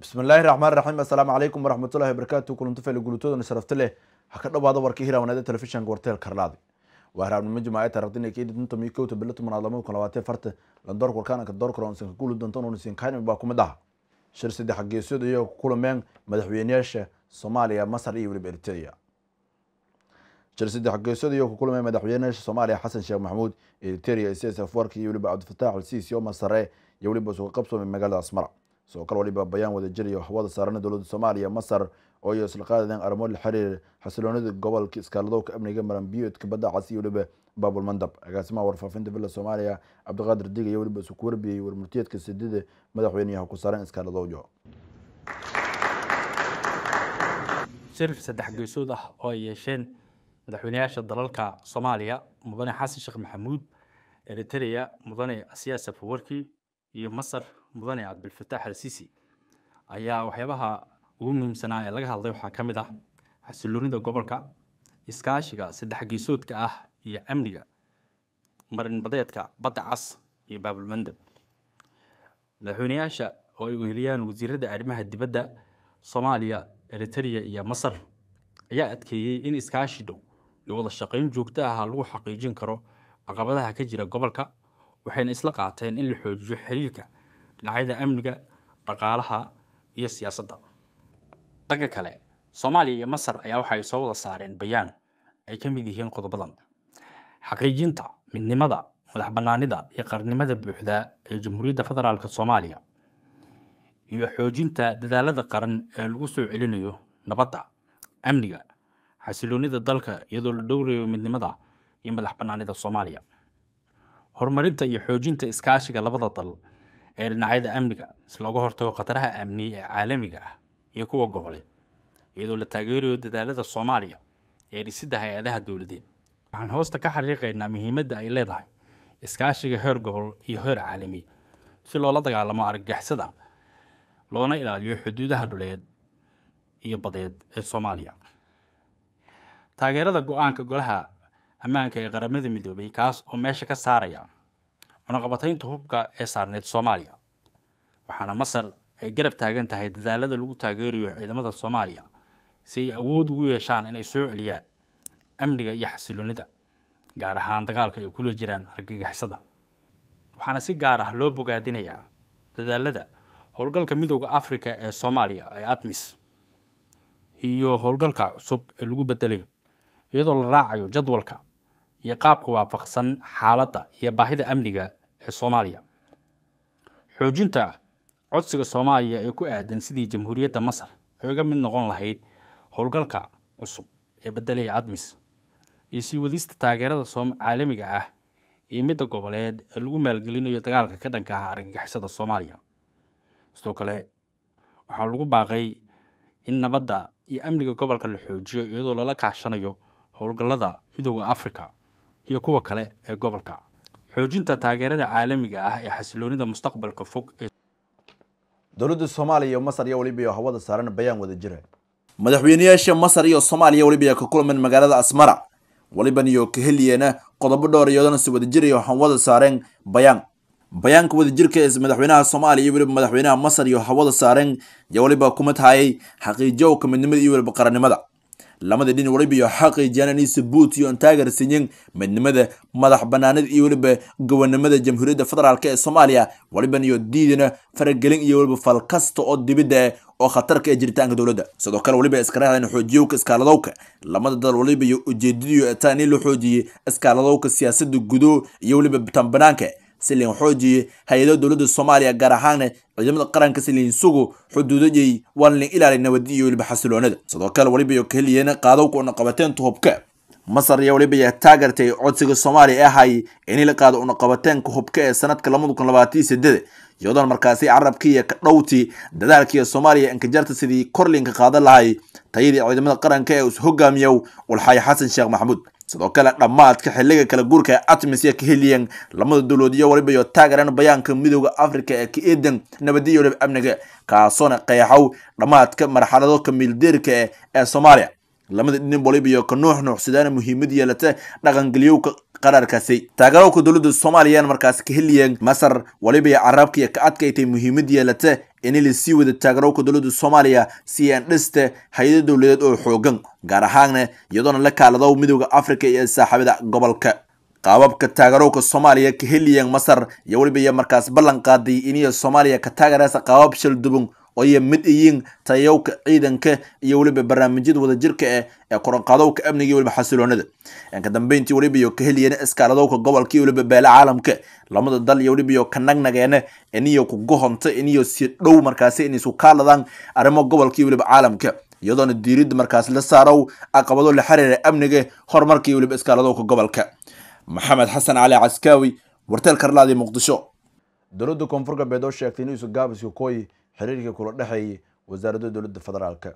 bismillaahi raxmaan raxiim asalaamu calaykum waraxmatullahi wabarakaatu kulantufel gulutoodan sharafti leh ha ka dhowaada warka hirawanaada telefishanka warteel karlaade waa hiraabnimo jimaaye taarikhdan ee iyo kowta bilo tobanaad lama kun labaatee farta landoorka warkaanka doorkara onsinka guuli doontan onsin kanim baa kumid ah shir saddex geesood iyaga kulameen madaxweyneyaasha soomaaliya masar iyo weliba eriteria shir saddex geesood iyaga ku kulameen madaxweyneyaasha soomaaliya xasan sheekh maxamuud eriteria isas afwarka iyo weliba cabdifataax al siisi oo masare iyo weliba suka qabsoomay magaalada asmara soo kal waliba bayaan wadajir iyo hawada saaran dowladda soomaaliya masar oo iyo isla qaadadeen arrimo la xiriir xasiloonida gobolka iskaaladowka amniga maranbiyoodka badda cas iyo weliba baabul mandab agaasimaha warfaafinta villa soomaaliya cabdiqaadir dig iyo weliba isu ku warbiyey warmurtiyeedka sidida madaxweyneyaha ku saaran iskaaladowjo shirif saddex geesood ah oo ay yeesheen madaxweyneyaasha dalalka soomaaliya mudane xasan sheekh maxamuud eritrea mudane asiya safawarki iyo masar mudane cabdilfataax al-siisi ayaa waxyaabaha ugu muhiimsanaa ee laga hadlay waxaa ka mid ah xasiloonida gobolka iskaashiga saddex geesoodka ah iyo amniga marinbadeedka badda cas iyo baabulmandab madaxweyneyaasha oo ay weheliyaan wasiiradda arrimaha dibadda soomaaliya eriteria iyo masar ayaa adkeeyey in iskaashi dhow iyo wada shaqayn joogto aha lagu xaqiijin karo caqabadaha ka jira gobolka waxayna isla qaateen in la xoojiyo xiriirka dhinacyada amniga dhaqaalaha iyo siyaasadda dhanka kale soomaaliya iyo masar ayaa waxa ay soo wada saareen bayaan ay ka mid yihiin qodobadan xaqiijinta midnimada madax bannaanida iyo qarnimada buuxda ee jamhuuriyadda federaalk soomaaliya iyo xoojinta dadaalada qaran ee lagu soo celinayo nabadda amniga xasiloonida dalka iyadoo la dhowrayo midnimada iyo madax bannaanida soomaaliya horumarinta iyo xoojinta iskaashiga labada dal ee dhinacyada amniga si looga hortago khataraha amni ee caalamiga ah iyo kuwa goboleed iyadoo la taageerayo dadaalada soomaaliya ee dhisidda hay-adaha dowladeed waxaan hoosta ka xariiqaynaa muhiimadda ay leedahay iskaashiga heer gobol iyo heer caalami si loola dagaalamo argagixisada loona ilaaliyo xuduudaha dhuleed iyo badeed ee soomaaliya taageerada go-aanka golaha ammaanka ee qaramada midoobay kaas oo meesha ka saaraya cunaqabataynta hubka ee saarneyd soomaaliya waxaana masar ay garab taagan tahay dadaalada lagu taageerayo ciidamada soomaaliya si ay awood ugu yeeshaan inay soo celiyaan amniga iyo xasiloonida gaar ahaan dagaalka ay kula jiraan argagixisada waxaana si gaar ah loo bogaadinayaa dadaalada howlgalka midooda africa ee soomaaliya ee admis iyo howlgalka cusub ee lagu bedelayo iyadoo la raacayo jadwalka iyo qaabka waafaqsan xaaladda iyo baahida amniga ee soomaaliya xoojinta codsiga soomaaliya ee ku aadan sidii jamhuuriyadda masar ay uga mid noqon lahayd howlgalka cusub ee bedelaya admis iyo sii wadista taageerada caalamiga ah iyo midda goboleed ee lagu maalgelinayo dagaalka ka dhanka ah argagixisada soomaaliya sidoo kale waxaa lagu baaqay in nabadda iyo amniga gobolka la xoojiyo iyadoo lala kaashanayo howlgallada midooda africa iyo kuwa kale ee gobolka xoojinta taageerada caalamiga ah ee xasiloonida mustaqbalka fog ee dowladda soomaaliya iyo masar iyo weliba hawada saaran bayaan wada jira madaxweynayaasha masar iyo soomaaliya weliba ka kulameen magaalada asmara waliban iyo kaheliyana qodobo dhowr iyadana si wada jirayo saareen bayaan bayaanka wadajirka ee madaxweynaha soomaaliya iyo weliba madaxweynaha masar iyo hawada saareen ayaa weliba kuma tahayay xaqiijo u kamidnimada iyo weliba qarannimada labada dhinac waliba iyo xaqii jananiisa buut iyo aan taageersiiyin midnimada madax banaanida iyo weliba gobanimada jamhuuriyadda federaalk ee soomaaliya waliban iyo diidina faragelin iyo weliba fal kasta oo dibidda ah oo khatarka ee ah jiritaanka dowladda sidoo kale waliba iskaraahdan xoojiyowka iskaaladowka lamada dal waliba iyo ujeedadiiyo etaan in la xoojiyey iskaaladowka siyaasadda gudo iyo weliba tan banaanka si lin xoojiye hay-ado dowladda soomaaliya gaar ahaana ciidamada qaranka si lin sugo xuduudayay waan lin ilaalin nabadda iyo weliba xasiloonada sidoo kale weliba oo kaheliyeena qaadowka una qabateen tuhubka masar ayaa weliba yaa taageertay codsiga soomaaliya ee ahay inay la qaado unaqabateenka hubka ee sanadka labada markaasi carabkii iyo ka dhowtii dadaalkiiyo soomaaliya inkajarta sidii korlinka qaadan lahay tayadii ciidamada qaranka ee is-hogaamiyow ulxaay xasan sheekh maxamuud sidoo kale dhammaadka xilliga kala guurka ee atmis iyo kaheliyan lamada dowlood iyo weliba iyo taageereen bayaanka midooda africa ee ka eedan nabadiyo dhib amniga kaasoona qeexow dhammaadka marxalado kamiildeerka eh ee soomaaliya lamada dhinin bolibiya ka nuux sidaana muhiimad yeelata dhaqangalyowka qaraarkaasi taageerowka dowladda soomaaliyana markaas ka heliyeen masar walibiya carabkiya ka adkaytay muhiimad yeelata in la sii wada taageerowka dowladda soomaaliya si aan dhista hay-ado dowladeed oo xoogan gaar ahaanna iyadoona la kaaladow midooda africa iyo saaxiibada gobolka qaababka taageerowka soomaaliya ka heliyeen masar iyo walibiya markaas ballan qaaday iniya soomaaliya ka taageeraasa qaabab shal dubun oo ay mid yihiin tayowka ciidanka iyo weliba barnaamijyada wadajirka eh ee koronqadowka amniga iyo weliba xasiloonada ka dambeyntii weliba iyo ka heliyeen iskaaladowka gobolka iyo weliba beele caalamka lamada dal iyo weliba iyo ka nagnageena iniyo ku gohonta iniyo si dhow markaasi inay isu kaaladaan arrimo gobolka iyo weliba caalamka iyadoona diiridda markaas la saarow aqabado la xiriira amniga horumarka iyo weliba iskaaladowka gobolka maxamed xasan cali caskaawi warteel karlaadii muqdisho dowladda koonfur oo sheegtay in isu gaabiskii kooyi xiriirkii kula dhexeeyay wasaaradda dowladda federaalka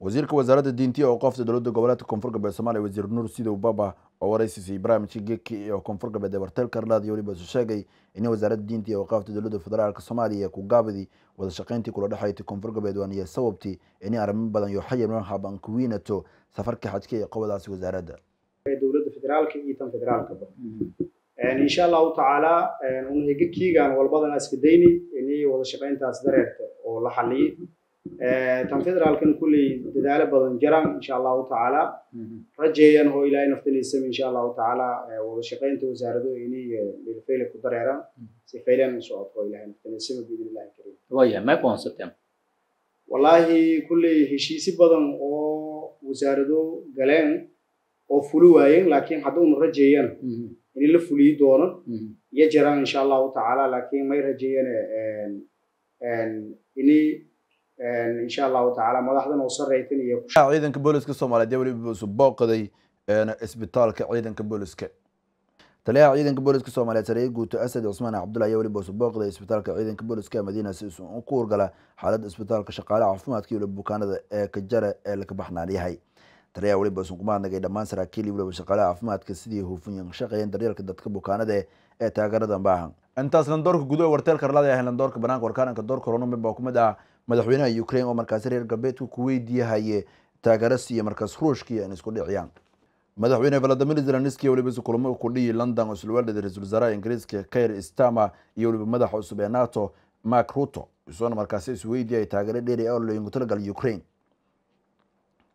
wasiirka wasaaradda diintiya oo qoofta dowladda goboleedka koonfur galbeed soomaaliya wasiir nuur sidow baba oo wareysiisay barnaamijka geedki oo koonfur galbeed ee warteelka ralaad iyo weliba sheegay in wasaaradda diinta iyo waqaafta dowladda federaalka soomaaliya ku gaabadii wada shaqayntii kula dhexayti koonfur galbeed waan iyo sababtii in arrimo badan iyo xayimlan haban ku wiinato safarka xajka ee qobadaasi wasaaradda dowladda federaalka iyo tan federaalkaba mm-hmm. ان شاء الله تعالى ان هي كيغان والبدن اسكديني اني ولا شبين تاس دريت او لا حلي تم فيدرال كن كلي دداله بدن جران ان شاء الله تعالى رجيا ان هو الى نفتني سم ان شاء الله تعالى ولا شبين تو زاردو اني للفيل كدريرا سي فيلان ان شاء الله الى نفتني سم باذن الله الكريم ويا ما كون ستم والله كل هشيس بدن او وزاردو غلين او فلو لكن حدو رجيا in la fuliyi doono iyo jiraan insha allahu tacaala laakiin may rajeeyeen ini insha allahu tacaala madaxdan oo saraytan iyo ciidanka booliska soomaaliyeed ee weliba buusu booqday isbitaalka ciidanka booliska taliyaha ciidanka booliska soomaaliyeed sareeye guuto asad cusmaan cabdullahi ayaa weliba usu booqday isbitaalka ciidanka booliska madiina si isu u ku wargala xaaladda isbitaalka shaqaale caafimaadka iyo bukaanada ee ka ee laka baxnaan yahay tani ayaa weliba sunquma nagay dhammaan saraakiil iyo waliba shaqaalaha caafimaadka sidii hufan shaqeeyeen daryeelka dadka bukaanada ee taageeradan baahan intaas landoorka guud ee warteel karlada ah landoorka banaanka warkaaranka door coronamin baa kumid ah madaxweynaha ukraine oo markaasi reer galbeedku ku weydiiyahaye taageeras iyo markaas ruushka iyo in isku dhiciyaan madaxweyne valadimir zelenski iyo weliba kulamo ku dhiyi london isla weldhada ra-iisul wasaaraha ingiriiska kair stama iyo weliba madaxa cusub ee nato mark ruto isagoona markaasi isweydiiyay taageero dheeri ah oo loogu talagal ukraine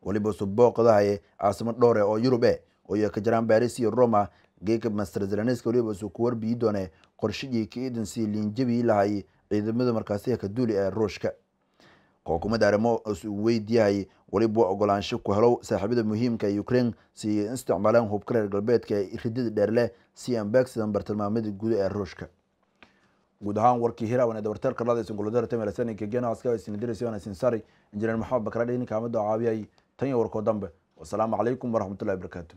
waliba subooqadahaye caasimad dhowre oo yurub yurube eh, ooyo ka jiraan baris iyo roma geeka master zelensk waliba su ku warbiyi doone qorshadii ka iidansi liinjabi lahay ciidamada markaasi kaduuli ee ruushka xukuumadda arrimo isu weydiyahay waliba ogolaansho ku helo saaxiibada muhiimka ee ukraine si isticmaaleen hubka reer galbeedka ee ridada dheerleh si aan bartilmaamada guda ee ruushka guud ahaan warkii hiraawan ee dabarteerka ladays guladara tamelasaninka genahaska isinidirisiwan injineer maxamed bakradhe ninka caawiyay tan iyo warkoo dambe wasalaamu calaykum waraxmatullahi barakaatu